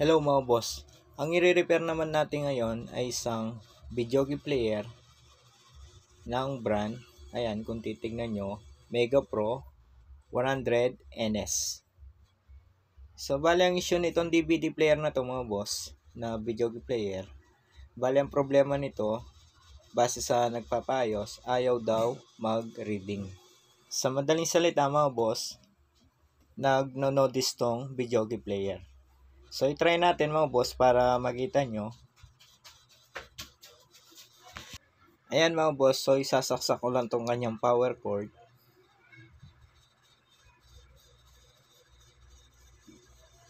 Hello mga boss. Ang i-repair naman natin ngayon ay isang video game player ng brand. Ayan, kung titignan nyo, Mega Pro 100 NS. So, bali ang issue nitong DVD player na to mga boss, na video game player. Bali ang problema nito, base sa nagpapayos, ayaw daw mag-reading. Sa madaling salita mga boss, nag-notice tong video game player. So, i-try natin mga boss para makita nyo. Ayan mga boss, so isasaksak ko lang tong kanyang power cord.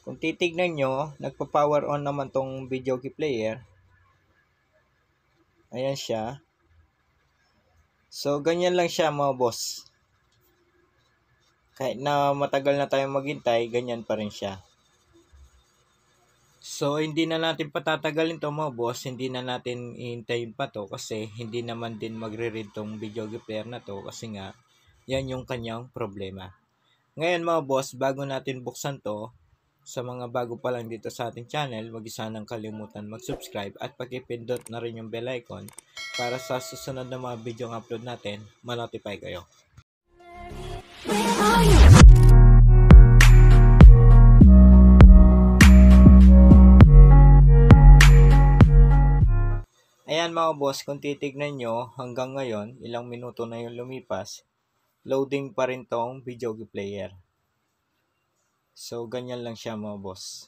Kung titignan nyo, nagpa-power on naman tong video key player. Ayan siya. So, ganyan lang siya mga boss. Kahit na matagal na tayong maghintay, ganyan pa rin siya. So, hindi na natin patatagalin to mga boss. Hindi na natin iintayin pa to kasi hindi naman din magre-read tong video player na to kasi nga, yan yung kanyang problema. Ngayon mga boss, bago natin buksan to, sa mga bago pa lang dito sa ating channel, wag isa nang kalimutan mag-subscribe at pakipindot na rin yung bell icon para sa susunod na mga video ang upload natin, manotify kayo. Where are you? Ayan mga boss, kung titignan nyo, hanggang ngayon, ilang minuto na yung lumipas, loading pa rin tong video player. So, ganyan lang siya mga boss.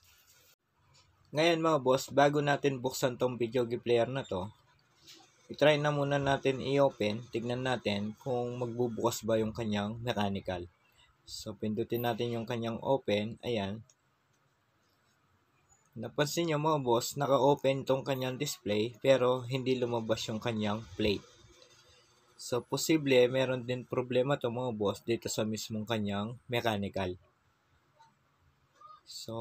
Ngayon mga boss, bago natin buksan tong video player na to, itry na muna natin i-open, tignan natin kung magbubukas ba yung kanyang mechanical. So, pindutin natin yung kanyang open, ayan. Napansin niyo mga boss, naka-open tong kanyang display pero hindi lumabas yung kanyang plate. So, posible meron din problema to mga boss dito sa mismong kanyang mechanical. So,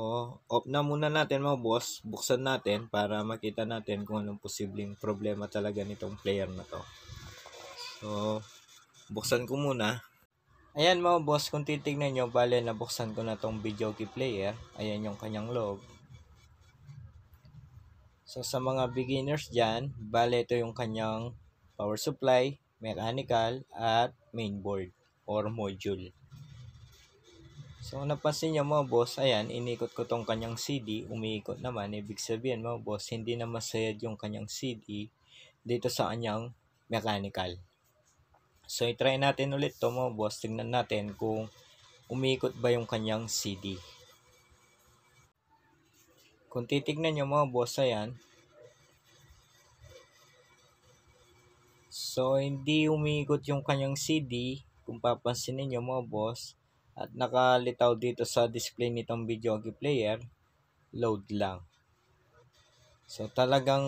off na muna natin mga boss. Buksan natin para makita natin kung anong posibleng problema talaga nitong player na to. So, buksan ko muna. Ayan mga boss, kung titignan nyo, bale nabuksan ko na tong video key player. Ayan yung kanyang log. So sa mga beginners dyan, bale ito yung kanyang power supply, mechanical, at mainboard or module. So napansin nyo mga boss, ayan, inikot ko tong kanyang CD, umiikot naman. Ibig sabihin mga boss, hindi na masayad yung kanyang CD dito sa kanyang mechanical. So i-try natin ulit to mga boss, tingnan natin kung umiikot ba yung kanyang CD. Kung titignan nyo mga boss, yan. So, hindi umiikot yung kanyang CD, kung papansin niyo mga boss. At nakalitaw dito sa display nitong video player, load lang. So, talagang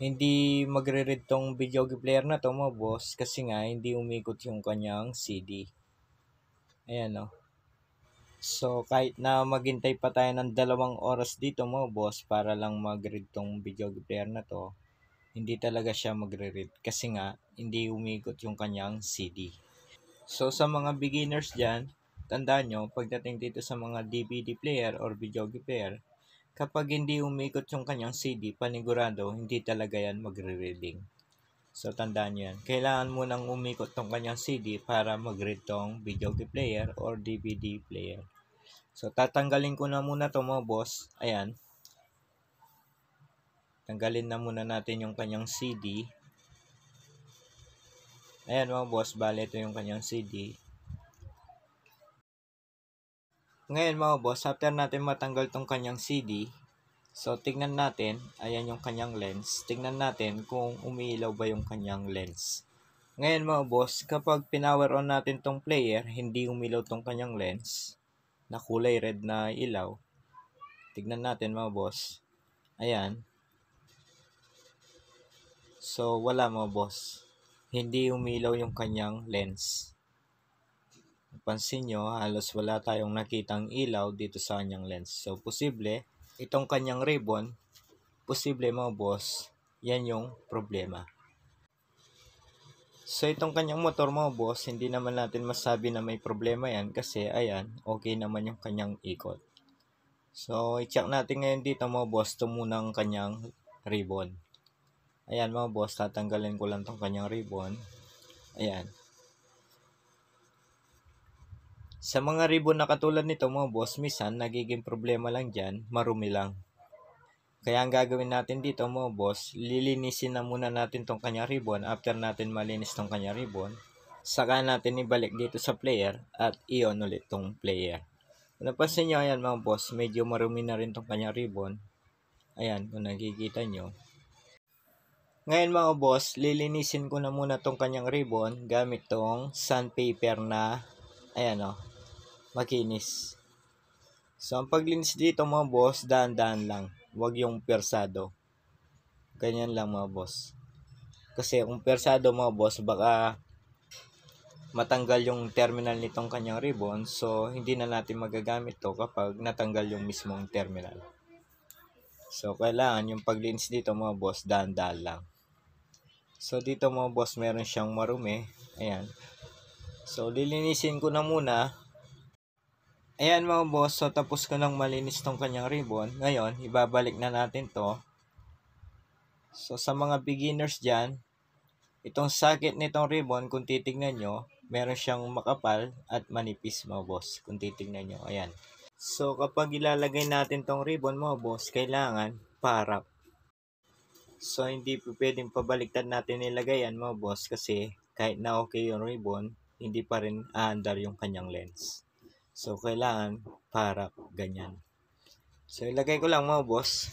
hindi magre-read tong video player na to mga boss kasi nga hindi umiikot yung kanyang CD. Ayan o. Oh. No? So, kahit na maghintay pa tayo ng dalawang oras dito mo, boss, para lang mag-read tong video player na to, hindi talaga siya magre-read kasi nga, hindi umikot yung kanyang CD. So, sa mga beginners dyan, tandaan nyo, pagdating dito sa mga DVD player or video player, kapag hindi umikot yung kanyang CD, panigurado, hindi talaga yan magre-reading. So, tandaan nyo yan. Kailangan mo nang umikot tong kanyang CD para mag-read tong video player or DVD player. So, tatanggalin ko na muna to mo, boss. Ayan. Tanggalin na muna natin yung kanyang CD. Ayan mo, boss, bale ito yung kanyang CD. Ngayon mo, boss, after natin matanggal tong kanyang CD, so tignan natin, ayan yung kanyang lens. Tignan natin kung umiilaw ba yung kanyang lens. Ngayon mo, boss, kapag pinower on natin tong player, hindi umilaw tong kanyang lens na kulay red na ilaw. Tignan natin mga boss. Ayan. So, wala mga boss. Hindi umilaw yung kanyang lens. Pansin nyo, halos wala tayong nakitang ilaw dito sa kanyang lens. So, posible, itong kanyang ribbon, posible mga boss, yan yung problema. So itong kanyang motor mo boss, hindi naman natin masabi na may problema yan kasi ayan, okay naman yung kanyang ikot. So i-check natin ngayon dito mo boss, ito muna ang kanyang ribbon. Ayan mo boss, tatanggalin ko lang tong kanyang ribbon. Ayan. Sa mga ribbon na katulad nito mo boss, misan nagiging problema lang dyan, marumi lang. Kaya ang gagawin natin dito mo boss, lilinisin na muna natin tong kanya ribbon after natin malinis tong kanya ribbon. Saka natin ibalik dito sa player at i-on ulit tong player. napansin nyo, ayan mga boss, medyo marumi na rin tong kanya ribbon. Ayan, kung nakikita nyo. Ngayon mga boss, lilinisin ko na muna tong kanyang ribbon gamit tong sandpaper na, ayan o, oh, makinis. So, ang paglinis dito mga boss, daan-daan lang. Huwag yung persado. Ganyan lang mga boss. Kasi kung persado mga boss, baka matanggal yung terminal nitong kanyang ribbon. So, hindi na natin magagamit to kapag natanggal yung mismong terminal. So, kailangan yung paglinis dito mga boss, daan-daan lang. So, dito mga boss, meron siyang marumi. Ayan. So, lilinisin ko na muna Ayan mga boss, so tapos ko nang malinis tong kanyang ribbon. Ngayon, ibabalik na natin to. So sa mga beginners dyan, itong sakit nitong ribbon, kung titignan nyo, meron siyang makapal at manipis mga boss. Kung titignan nyo, ayan. So kapag ilalagay natin tong ribbon mga boss, kailangan parap. So hindi pwedeng pabaliktad natin nilagay yan mga boss kasi kahit na okay yung ribbon, hindi pa rin aandar yung kanyang lens. So, kailangan para ganyan. So, ilagay ko lang mga boss.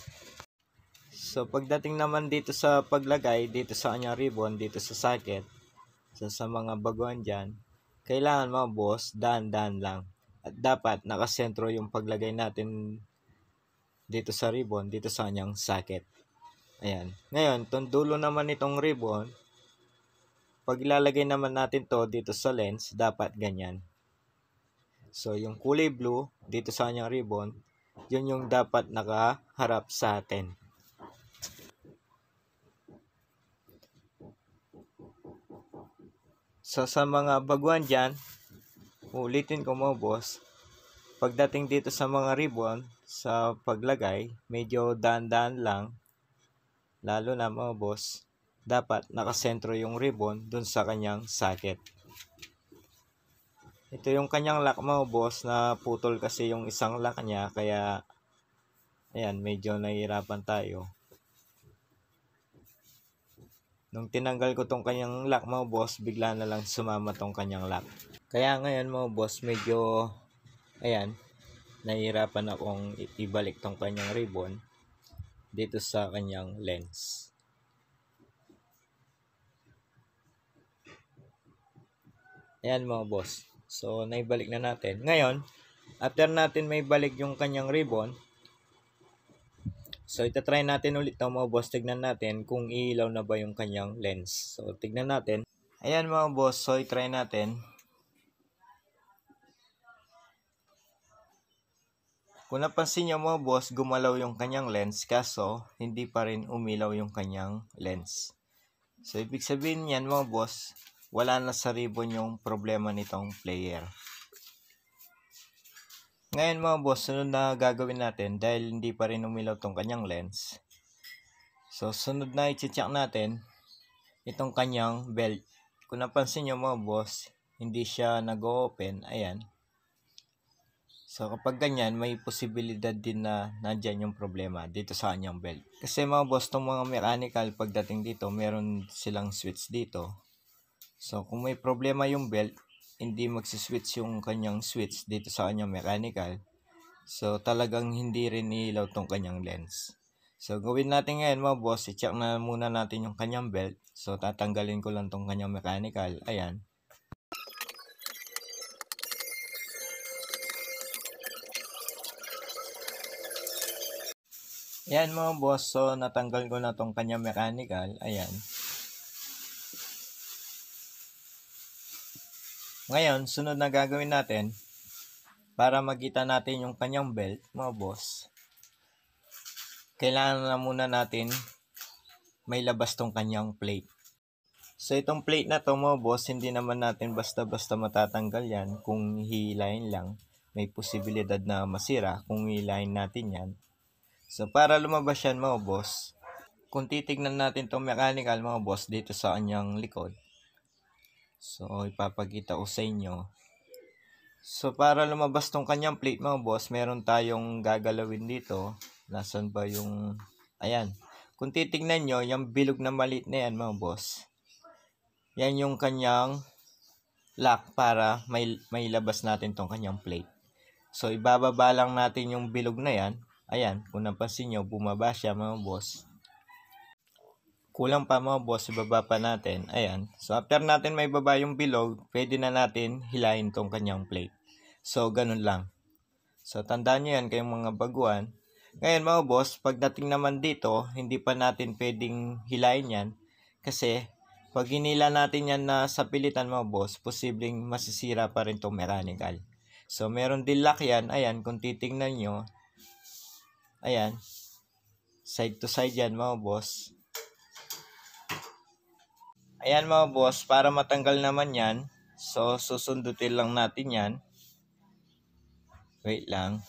So, pagdating naman dito sa paglagay, dito sa kanya ribbon, dito sa socket, so, sa mga baguhan dyan, kailangan mga boss, dahan-dahan lang. At dapat nakasentro yung paglagay natin dito sa ribbon, dito sa kanyang socket. Ayan. Ngayon, itong dulo naman itong ribbon, pag ilalagay naman natin to dito sa lens, dapat ganyan. So, yung kulay blue, dito sa kanyang ribbon, yun yung dapat nakaharap sa atin. So, sa mga baguan dyan, ulitin ko mo, boss, pagdating dito sa mga ribbon, sa paglagay, medyo dandan lang, lalo na mo, boss, dapat nakasentro yung ribbon dun sa kanyang socket. Ito yung kanyang lock mo, boss, na putol kasi yung isang lock niya. Kaya, ayan, medyo nahihirapan tayo. Nung tinanggal ko tong kanyang lock mo, boss, bigla na lang sumama tong kanyang lock. Kaya ngayon mo, boss, medyo, ayan, nahihirapan akong ibalik tong kanyang ribbon dito sa kanyang lens. Ayan mo, boss. So, naibalik na natin. Ngayon, after natin may balik yung kanyang ribbon, so itatry natin ulit na mga boss. Tignan natin kung iilaw na ba yung kanyang lens. So, tignan natin. Ayan mga boss, so itry natin. Kung napansin niyo mga boss, gumalaw yung kanyang lens kaso hindi pa rin umilaw yung kanyang lens. So ibig sabihin niyan mga boss, wala na sa ribbon yung problema nitong player. Ngayon mga boss, sunod na gagawin natin dahil hindi pa rin umilaw tong kanyang lens. So sunod na i-check natin itong kanyang belt. Kung napansin nyo mga boss, hindi siya nag-open. Ayan. So kapag ganyan, may posibilidad din na nandyan yung problema dito sa kanyang belt. Kasi mga boss, itong mga mechanical pagdating dito, meron silang switch dito So, kung may problema yung belt, hindi magsiswitch yung kanyang switch dito sa kanyang mechanical. So, talagang hindi rin ilaw tong kanyang lens. So, gawin natin ngayon mga boss, i-check na muna natin yung kanyang belt. So, tatanggalin ko lang tong kanyang mechanical. Ayan. Ayan mga boss, so natanggal ko na tong kanyang mechanical. Ayan. Ngayon, sunod na gagawin natin para magkita natin yung kanyang belt, mga boss. Kailangan na muna natin may labas tong kanyang plate. So itong plate na to mga boss, hindi naman natin basta-basta matatanggal yan kung hihilahin lang. May posibilidad na masira kung hihilahin natin yan. So para lumabas yan mga boss, kung titignan natin tong mechanical mga boss dito sa kanyang likod, So, ipapakita ko sa inyo. So, para lumabas tong kanyang plate mo, boss, meron tayong gagalawin dito. Nasaan ba yung... Ayan. Kung titignan nyo, yung bilog na maliit na yan mga boss. Yan yung kanyang lock para may, may labas natin tong kanyang plate. So, ibababa lang natin yung bilog na yan. Ayan, kung napansin nyo, bumaba siya mga boss kulang pa mga boss, ibaba pa natin. Ayan. So, after natin may baba yung bilog, pwede na natin hilahin tong kanyang plate. So, ganun lang. So, tandaan nyo yan kayong mga baguan. Ngayon mga boss, pagdating naman dito, hindi pa natin pwedeng hilahin yan. Kasi, pag hinila natin yan na sa pilitan mga boss, posibleng masisira pa rin itong mechanical. So, meron din lock yan. Ayan, kung titingnan nyo. Ayan. Side to side yan mga boss. Ayan mga boss, para matanggal naman yan, so susundutin lang natin yan. Wait lang.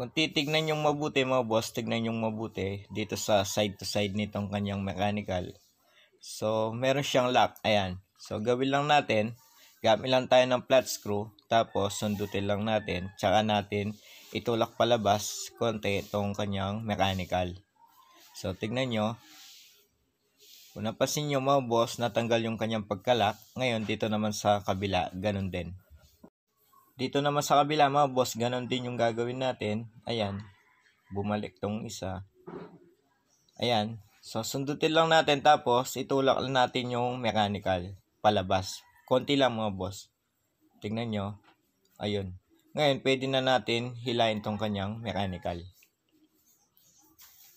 Kung titignan yung mabuti mga boss, tignan yung mabuti dito sa side to side nitong kanyang mechanical. So, meron siyang lock. Ayan. So, gawin lang natin. Gamit lang tayo ng flat screw. Tapos, sundutin lang natin. Tsaka natin itulak palabas konti itong kanyang mechanical. So, tignan nyo. Kung napansin nyo mga boss, natanggal yung kanyang pagkalak. Ngayon, dito naman sa kabila, ganun din. Dito naman sa kabila mga boss, ganun din yung gagawin natin. Ayan, bumalik tong isa. Ayan, so sundutin lang natin tapos itulak lang natin yung mechanical palabas. Konti lang mga boss. Tingnan nyo. Ayun. Ngayon, pwede na natin hilain tong kanyang mechanical.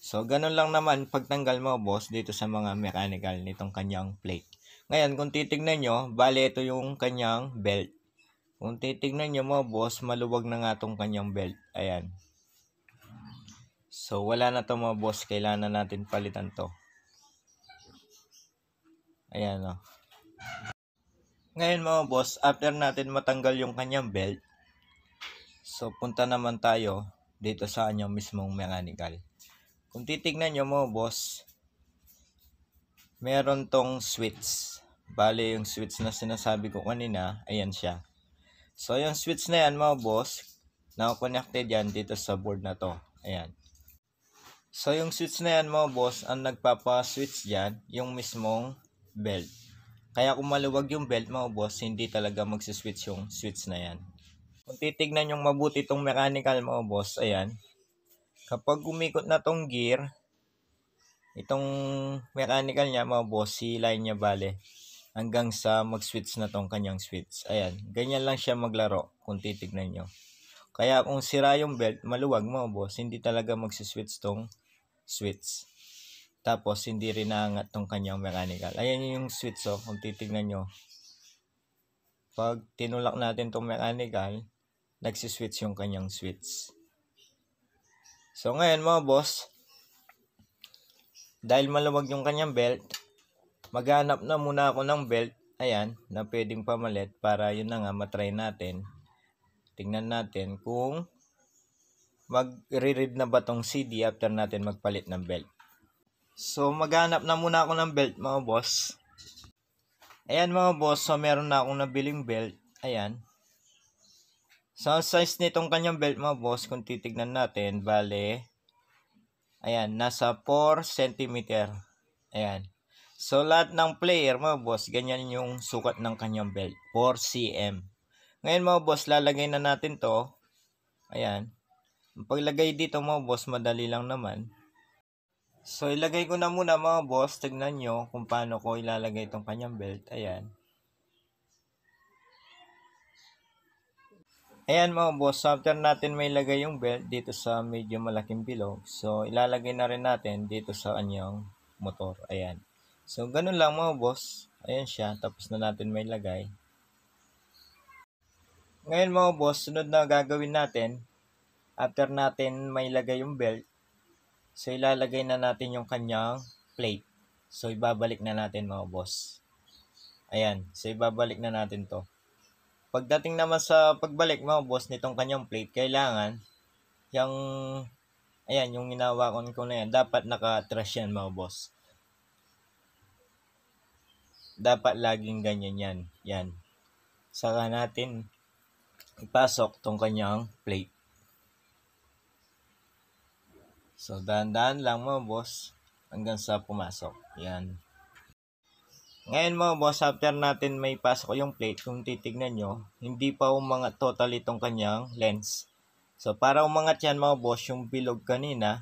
So, ganun lang naman pagtanggal mo, boss, dito sa mga mechanical nitong kanyang plate. Ngayon, kung titignan nyo, bale ito yung kanyang belt. Kung titignan nyo mo, boss, maluwag na nga itong kanyang belt. Ayan. So, wala na ito mga boss. Kailangan natin palitan to. Ayan, o. Oh. Ngayon mga boss, after natin matanggal yung kanyang belt, so punta naman tayo dito sa anyong mismong mechanical. Kung titignan nyo mo, boss, meron tong switch. Bale, yung switch na sinasabi ko kanina, ayan siya. So, yung switch na yan, mo boss, nakakonected yan dito sa board na to. Ayan. So, yung switch na yan, mo boss, ang nagpapa-switch dyan, yung mismong belt. Kaya kung maluwag yung belt, mo boss, hindi talaga magsiswitch yung switch na yan. Kung titignan yung mabuti itong mechanical, mo boss, ayan, Kapag umikot na tong gear, itong mechanical niya, mga boss, line niya bale, hanggang sa mag-switch na tong kanyang switch. Ayan, ganyan lang siya maglaro kung titignan nyo. Kaya kung sira yung belt, maluwag mo boss, hindi talaga magsiswitch tong switch. Tapos, hindi rin naangat tong kanyang mechanical. Ayan yung switch, oh, kung titignan nyo. Pag tinulak natin tong mechanical, nagsiswitch yung kanyang switch. So ngayon mga boss, dahil maluwag yung kanyang belt, maghanap na muna ako ng belt, ayan, na pwedeng pamalit para yun na nga matry natin. Tingnan natin kung mag-read na ba tong CD after natin magpalit ng belt. So maghanap na muna ako ng belt mga boss. Ayan mga boss, so meron na akong nabiling belt. Ayan. So, ang size nitong kanyang belt mo, boss, kung titignan natin, bale, ayan, nasa 4 cm. Ayan. So, lahat ng player mo, boss, ganyan yung sukat ng kanyang belt, 4 cm. Ngayon mo, boss, lalagay na natin to. Ayan. Ang paglagay dito mo, boss, madali lang naman. So, ilagay ko na muna mga boss, tignan nyo kung paano ko ilalagay itong kanyang belt. Ayan. Ayan mga boss, after natin may lagay yung belt dito sa medyo malaking bilog, so ilalagay na rin natin dito sa anyong motor. Ayan. So ganun lang mga boss. Ayan siya, tapos na natin may lagay. Ngayon mga boss, sunod na gagawin natin, after natin may lagay yung belt, so ilalagay na natin yung kanyang plate. So ibabalik na natin mga boss. Ayan, so ibabalik na natin to. Pagdating naman sa pagbalik mo, boss nitong kanyang plate, kailangan yung, ayan, yung inawakon ko na yan, dapat naka-trash yan mga boss. Dapat laging ganyan yan. Yan. Saka natin ipasok tong kanyang plate. So, dahan-dahan lang mga boss hanggang sa pumasok. Yan. Ngayon mga boss, after natin may pasok yung plate, kung titignan nyo, hindi pa umangat total itong kanyang lens. So, para umangat yan mga boss, yung bilog kanina,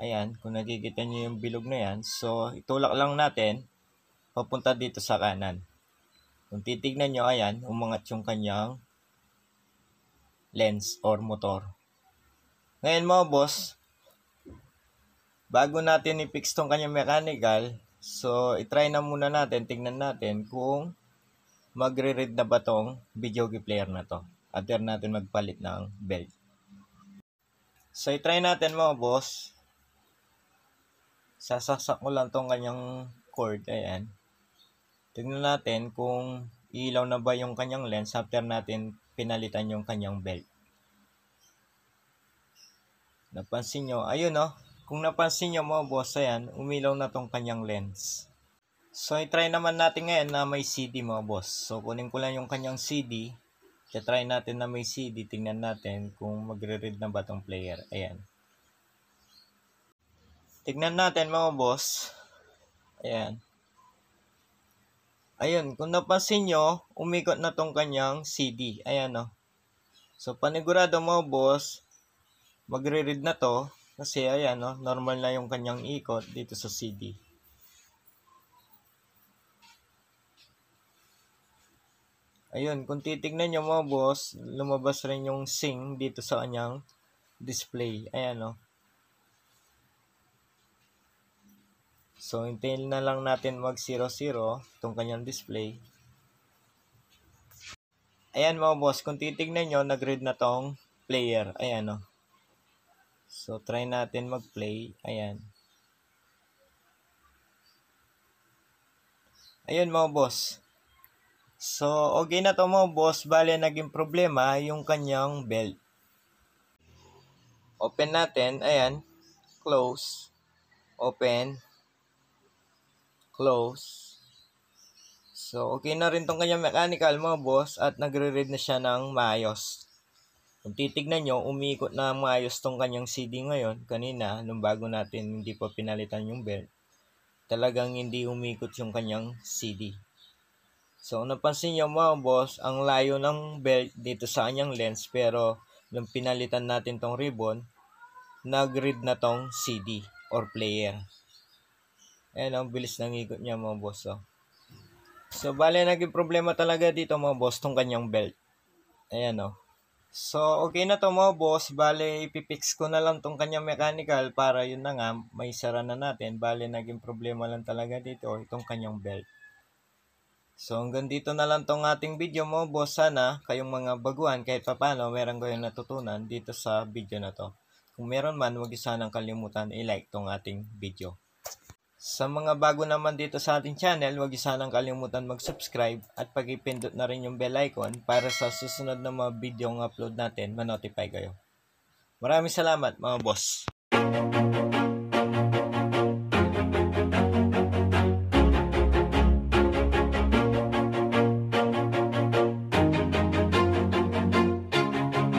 ayan, kung nakikita nyo yung bilog na yan, so, itulak lang natin, papunta dito sa kanan. Kung titignan nyo, ayan, umangat yung kanyang lens or motor. Ngayon mga boss, bago natin i-fix tong kanyang mechanical, So, itry na muna natin, tingnan natin kung magre-read na ba tong video player na to. After natin magpalit ng belt. So, itry natin mo boss. Sasaksak ko lang tong kanyang cord. Ayan. Tingnan natin kung ilaw na ba yung kanyang lens after natin pinalitan yung kanyang belt. Napansin nyo, ayun Oh. Kung napansin nyo mga boss, ayan, umilaw na tong kanyang lens. So, i-try naman natin ngayon na may CD mga boss. So, kunin ko lang yung kanyang CD. I-try natin na may CD. Tingnan natin kung magre-read na ba tong player. Ayan. Tignan natin mga boss. Ayan. Ayun, kung napansin nyo, umikot na tong kanyang CD. Ayan o. Oh. So, panigurado mga boss, magre-read na to. Kasi ayan, no, normal na yung kanyang ikot dito sa CD. Ayun, kung titignan nyo mo, boss, lumabas rin yung sing dito sa kanyang display. Ayan, no. So, hintayin na lang natin mag 0-0 itong kanyang display. Ayan mga boss, kung titignan nyo, nag-read na tong player. Ayan, no. So, try natin mag-play. Ayan. Ayun mga boss. So, okay na to mga boss. Bale, naging problema yung kanyang belt. Open natin. Ayan. Close. Open. Close. So, okay na rin tong kanyang mechanical mga boss at nagre-read na siya ng maayos. Kung titignan nyo, umiikot na maayos tong kanyang CD ngayon, kanina, nung bago natin hindi pa pinalitan yung belt, talagang hindi umikot yung kanyang CD. So, napansin nyo mga boss, ang layo ng belt dito sa kanyang lens, pero nung pinalitan natin tong ribbon, nag-read na tong CD or player. Ayan, ang bilis ng ikot niya mga boss. Oh. So, bale, naging problema talaga dito mga boss tong kanyang belt. Ayan o. Oh So, okay na to mo, boss. Bale, ipipix ko na lang tong kanyang mechanical para yun na nga, may sara na natin. Bale, naging problema lang talaga dito itong kanyang belt. So hanggang dito na lang tong ating video mo boss sana kayong mga baguhan kahit papano meron kayong natutunan dito sa video na to. Kung meron man huwag sanang kalimutan i-like tong ating video. Sa mga bago naman dito sa ating channel, huwag sanang kalimutan mag-subscribe at pagipindot na rin yung bell icon para sa susunod na mga video ng upload natin, manotify kayo. Maraming salamat mga boss!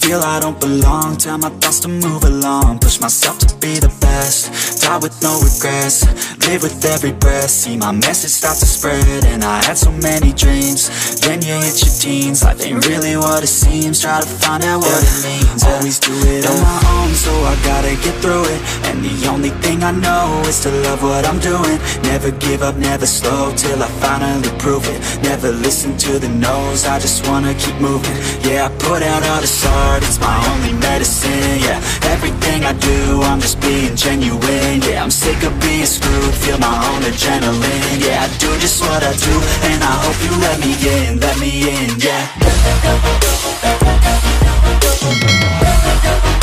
Feel I don't belong, tell my thoughts to move along Push myself to be the best, die with no regrets Live with every breath, see my message start to spread And I had so many dreams, then you hit your teens Life ain't really what it seems, try to find out what yeah. it means Always do it on my own, so I gotta get through it And the only thing I know is to love what I'm doing Never give up, never slow, till I finally prove it Never listen to the no's, I just wanna keep moving Yeah, I put out all the songs heart, it's my only medicine, yeah Everything I do, I'm just being genuine, yeah I'm sick of being screwed, feel my own adrenaline, yeah I do just what I do, and I hope you let me in, let me in, yeah